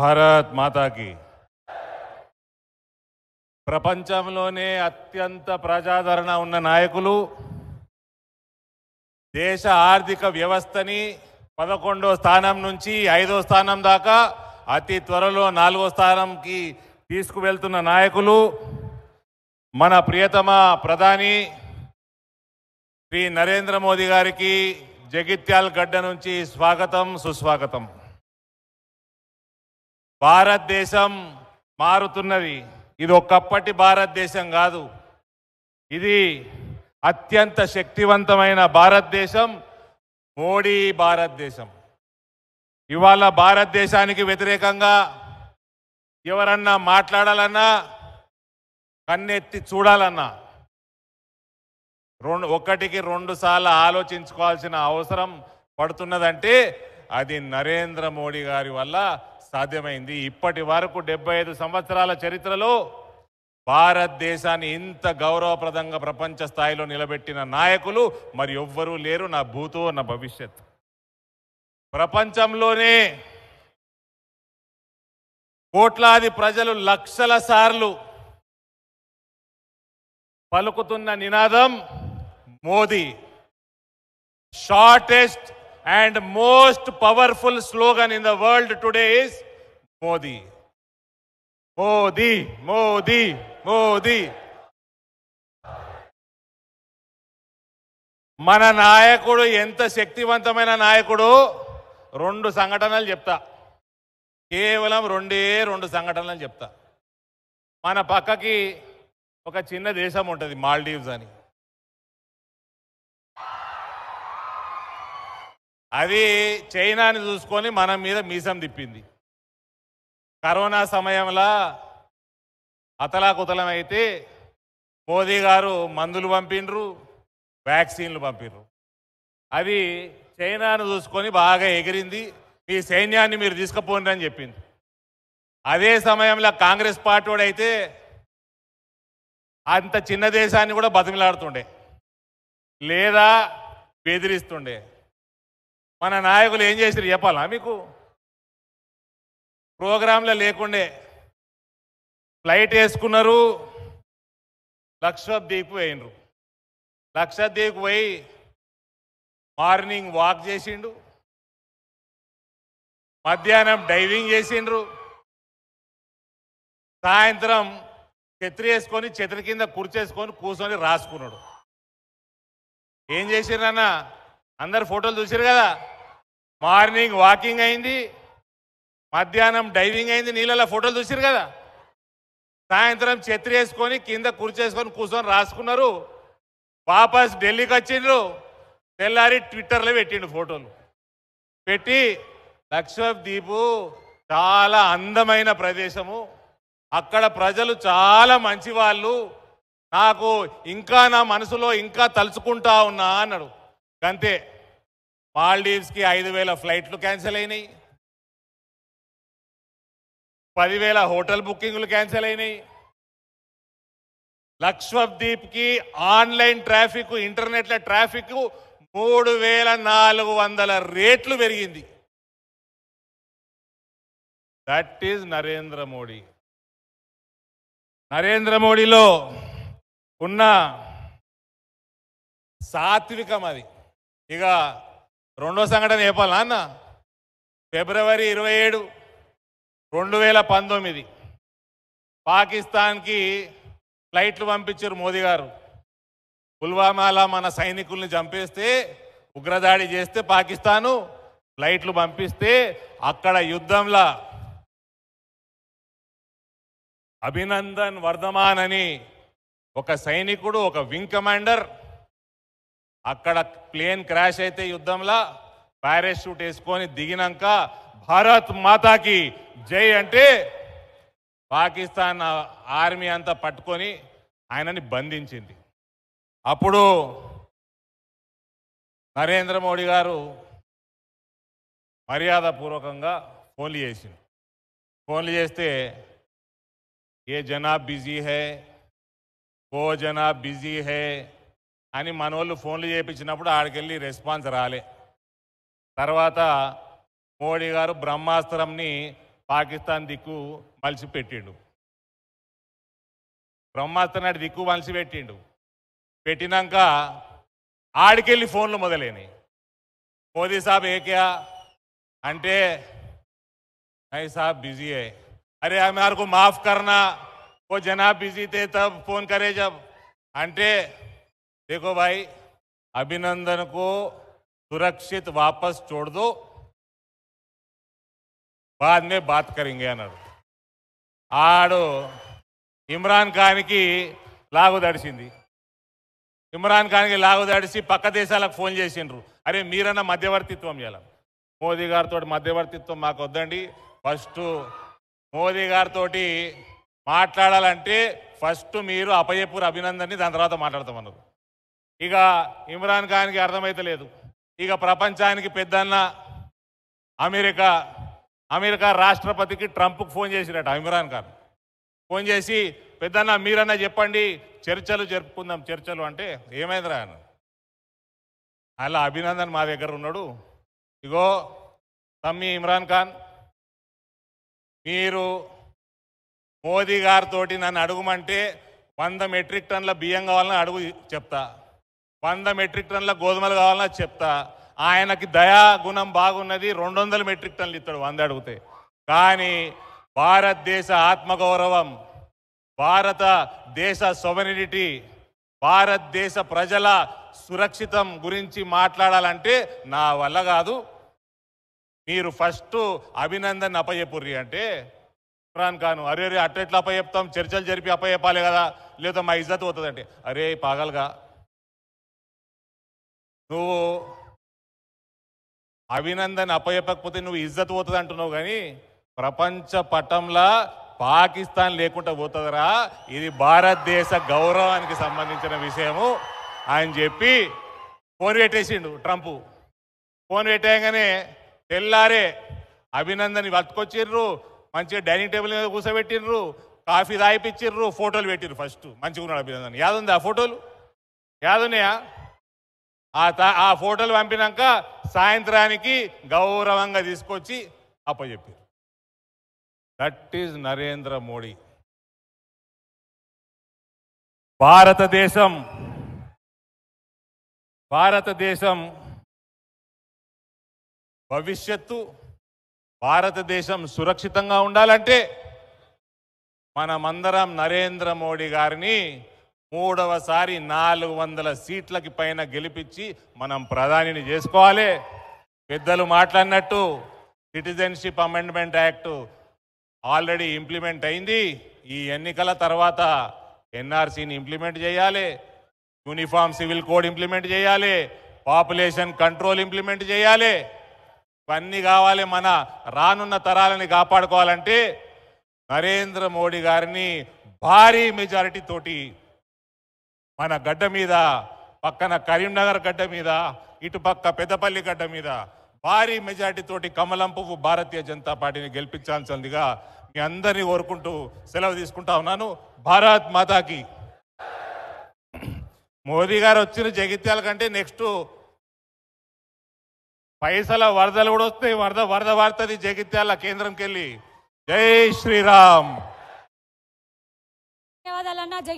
భారత్ మాతాకి ప్రపంచంలోనే అత్యంత ప్రజాదరణ ఉన్న నాయకులు దేశ ఆర్థిక వ్యవస్థని పదకొండో స్థానం నుంచి ఐదో స్థానం దాకా అతి త్వరలో నాలుగో స్థానంకి తీసుకువెళ్తున్న నాయకులు మన ప్రియతమ ప్రధాని శ్రీ నరేంద్ర మోదీ గారికి జగిత్యాల గడ్డ నుంచి స్వాగతం సుస్వాగతం భారతదేశం మారుతున్నది ఇది ఒకప్పటి భారతదేశం కాదు ఇది అత్యంత శక్తివంతమైన భారతదేశం మోడీ భారతదేశం ఇవాళ భారతదేశానికి వ్యతిరేకంగా ఎవరన్నా మాట్లాడాలన్నా కన్నెత్తి చూడాలన్నా రెండు ఒకటికి రెండు సార్లు ఆలోచించుకోవాల్సిన అవసరం పడుతున్నదంటే అది నరేంద్ర మోడీ గారి వల్ల సాధ్యమైంది ఇప్పటి వరకు డెబ్బై ఐదు సంవత్సరాల చరిత్రలో భారతదేశాన్ని ఇంత గౌరవప్రదంగా ప్రపంచ స్థాయిలో నిలబెట్టిన నాయకులు మరి ఎవ్వరూ లేరు నా భూతో నా భవిష్యత్ ప్రపంచంలోనే కోట్లాది ప్రజలు లక్షల సార్లు పలుకుతున్న నినాదం Modi shortest and most powerful slogan in the world today is Modi Modi Modi Modi మన నాయకుడు ఎంత శక్తివంతమైన నాయకుడు రెండు సంఘటనలు చెప్తా కేవలం రెండే రెండు సంఘటనలు చెప్తా మన పక్కకి ఒక చిన్న దేశం ఉంటుంది మాల్డీవ్స్ అని అది చైనాని చూసుకొని మన మీద మీసం తిప్పింది కరోనా సమయంలో అతలాకుతలమైతే మోదీ గారు మందులు పంపిండ్రు వ్యాక్సిన్లు పంపిండ్రు అది చైనాను చూసుకొని బాగా ఎగిరింది మీ సైన్యాన్ని మీరు తీసుకుపోండి అని చెప్పింది అదే సమయంలో కాంగ్రెస్ పార్టీ అయితే అంత చిన్న దేశాన్ని కూడా బతిమిలాడుతుండే లేదా బెదిరిస్తుండే మన నాయకులు ఏం చేసిరు చెప్పాలా మీకు ప్రోగ్రాంలో లేకుండే ఫ్లైట్ వేసుకున్నారు లక్షద్వీప్ పోయినరు లక్షద్వీప్ పోయి మార్నింగ్ వాక్ చేసిండు మధ్యాహ్నం డైవింగ్ చేసిండ్రు సాయంత్రం చెత్రి వేసుకొని చెత్రి కింద కుర్చేసుకొని కూర్చొని రాసుకున్నాడు ఏం చేసిండ్రన్నా అందరు ఫోటోలు చూసారు కదా మార్నింగ్ వాకింగ్ అయింది మధ్యాహ్నం డైవింగ్ అయింది నీళ్ళలో ఫోటోలు చూసారు కదా సాయంత్రం ఛత్రి వేసుకొని కింద కూర్చేసుకొని కూర్చొని రాసుకున్నారు వాపస్ ఢిల్లీకి వచ్చిండ్రు తెల్లారి ట్విట్టర్లో పెట్టిండు ఫోటోలు పెట్టి లక్షద్వీప్ దీపు చాలా అందమైన ప్రదేశము అక్కడ ప్రజలు చాలా మంచివాళ్ళు నాకు ఇంకా నా మనసులో ఇంకా తలుచుకుంటా ఉన్నా అన్నాడు అంతే మాల్డీవ్స్కి ఐదు వేల ఫ్లైట్లు క్యాన్సిల్ అయినాయి పదివేల హోటల్ బుకింగ్లు క్యాన్సిల్ అయినాయి లక్షద్వీప్కి ఆన్లైన్ ట్రాఫిక్ ఇంటర్నెట్ల ట్రాఫిక్ మూడు వేల నాలుగు వందల రేట్లు పెరిగింది దట్ ఈజ్ నరేంద్ర మోడీ నరేంద్ర మోడీలో ఉన్న సాత్వికం అది ఇక రెండో సంఘటన చెప్పాలా అన్న ఫిబ్రవరి ఇరవై ఏడు రెండు వేల పంతొమ్మిది పాకిస్తాన్కి ఫ్లైట్లు పంపించారు మోదీ గారు పుల్వామాలో మన సైనికుల్ని చంపేస్తే ఉగ్రదాడి చేస్తే పాకిస్తాను ఫ్లైట్లు పంపిస్తే అక్కడ యుద్ధంలో అభినందన్ వర్ధమాన్ అని ఒక సైనికుడు ఒక వింగ్ కమాండర్ అక్కడ ప్లేన్ క్రాష్ అయితే యుద్ధంలో పారాషూట్ వేసుకొని దిగినాక భారత్ మాతాకి జై అంటే పాకిస్తాన్ ఆర్మీ అంతా పట్టుకొని ఆయనని బంధించింది అప్పుడు నరేంద్ర మోడీ గారు మర్యాదపూర్వకంగా ఫోన్లు చేసింది ఫోన్లు చేస్తే ఏ జనాబ్ బిజీ హే ఓ జనాబ్ బిజీ హే అని మన వాళ్ళు ఫోన్లు చేయించినప్పుడు ఆడికెళ్ళి రెస్పాన్స్ రాలే తర్వాత మోడీ గారు బ్రహ్మాస్త్రంని పాకిస్తాన్ దిక్కు పెట్టిండు బ్రహ్మాస్త్రం నాటి దిక్కు పెట్టిండు పెట్టినాక ఆడికెళ్ళి ఫోన్లు మొదలైనవి మోదీ సాబ్ ఏకే అంటే అయ్యి సాబ్ బిజీ అయ్యి అరే ఆమె మాఫ్ కర్నా ఓ జనాబ్ బిజీ తే తబ్ ఫోన్ కరే జబ్ అంటే देखो भाई अभिनंदन को सुरक्षित वापस छोड़ दो बाद में बात करेंगे అన్నాడు ఆడు ఇమ్రాన్ ఖాన్కి లాగు దడిచింది ఇమ్రాన్ ఖాన్కి లాగు దడిచి పక్క దేశాలకు ఫోన్ చేసిండ్రు అరే మీరన్న మధ్యవర్తిత్వం చేయాలి మోదీ గారితో మధ్యవర్తిత్వం మాకు వద్దండి ఫస్ట్ మోదీ గారితో మాట్లాడాలంటే ఫస్ట్ మీరు అపజెప్పురు అభినందన్ని దాని తర్వాత మాట్లాడతామన్నారు ఇక ఇమ్రాన్ ఖాన్కి అర్థమైతలేదు ఇక ప్రపంచానికి పెద్దన్న అమెరికా అమెరికా రాష్ట్రపతికి ట్రంప్కి ఫోన్ చేసిరట ఇమ్రాన్ ఖాన్ ఫోన్ చేసి పెద్దన్న మీరన్నా చెప్పండి చర్చలు జరుపుకుందాం చర్చలు అంటే ఏమైందిరా అలా అభినందన్ మా దగ్గర ఉన్నాడు ఇగో తమ్మి ఇమ్రాన్ ఖాన్ మీరు మోదీ గారితో నన్ను అడుగుమంటే వంద మెట్రిక్ టన్ల బియ్యం కావాలని అడుగు చెప్తా వంద మెట్రిక్ టన్ల గోధుమలు కావాలన్నా చెప్తా ఆయనకి దయా గుణం బాగున్నది రెండు వందల మెట్రిక్ టన్లు ఇస్తాడు వంద అడిగితే కానీ భారతదేశ ఆత్మగౌరవం భారత దేశ సొవెనిటీ భారతదేశ ప్రజల సురక్షితం గురించి మాట్లాడాలంటే నా వల్ల కాదు మీరు ఫస్ట్ అభినందన్ అపజెప్పుర్రి అంటే ఇమ్రాన్ ఖాన్ అరే అరే అట్లెట్లా అప్పచెప్తాం చర్చలు జరిపి అప్పచెప్పాలి కదా లేదా మా ఇజ్జత్ పోతుందంటే అరే పాగల్గా నువ్వు అభినందన్ అపయపకపోతే నువ్వు ఇజ్జత్ పోతుంది అంటున్నావు కానీ ప్రపంచ పటంలా పాకిస్తాన్ లేకుండా పోతుందిరా ఇది భారతదేశ గౌరవానికి సంబంధించిన విషయము అని చెప్పి ఫోన్ పెట్టేసిండు ట్రంప్ ఫోన్ పెట్టేయగానే తెల్లారే అభినందన్ పట్టుకొచ్చిర్రు మంచిగా డైనింగ్ టేబుల్ మీద కూర్చోబెట్టిర్రు కాఫీ తాగిపించిర్రు ఫోటోలు పెట్టిర్రు ఫస్ట్ మంచిగా ఉన్నాడు అభినందన్ ఆ ఫోటోలు యాదున్నాయా ఆ ఆ ఫోటోలు పంపినాక సాయంత్రానికి గౌరవంగా తీసుకొచ్చి అప్పచెప్పారు దట్ ఈజ్ నరేంద్ర మోడీ భారతదేశం భారతదేశం భవిష్యత్తు భారతదేశం సురక్షితంగా ఉండాలంటే మనమందరం నరేంద్ర మోడీ గారిని మూడవసారి నాలుగు వందల సీట్లకి పైన గెలిపించి మనం ప్రధానిని చేసుకోవాలి పెద్దలు మాట్లాడినట్టు citizenship amendment act already implement అయింది ఈ ఎన్నికల తర్వాత ఎన్ఆర్సీని ఇంప్లిమెంట్ చేయాలి యూనిఫామ్ సివిల్ కోడ్ ఇంప్లిమెంట్ చేయాలి పాపులేషన్ కంట్రోల్ ఇంప్లిమెంట్ చేయాలి ఇవన్నీ కావాలి మన రానున్న తరాలని కాపాడుకోవాలంటే నరేంద్ర మోడీ గారిని భారీ మెజారిటీ తోటి మన గడ్డ మీద పక్కన కరీంనగర్ గడ్డ మీద ఇటుపక్క పెద్దపల్లి గడ్డ మీద భారీ మెజార్టీతోటి కమలం పువ్వు భారతీయ జనతా పార్టీని గెలిపించాల్సిందిగా మీ అందరినీ కోరుకుంటూ సెలవు తీసుకుంటా ఉన్నాను భారత్ మాతాకి మోదీ గారు వచ్చిన జగిత్యాల కంటే నెక్స్ట్ పైసల వరదలు కూడా వస్తాయి వరద వరద వార్తది జగిత్యాల కేంద్రంకి వెళ్ళి జై శ్రీరామ్ ధన్యవాదాలన్నా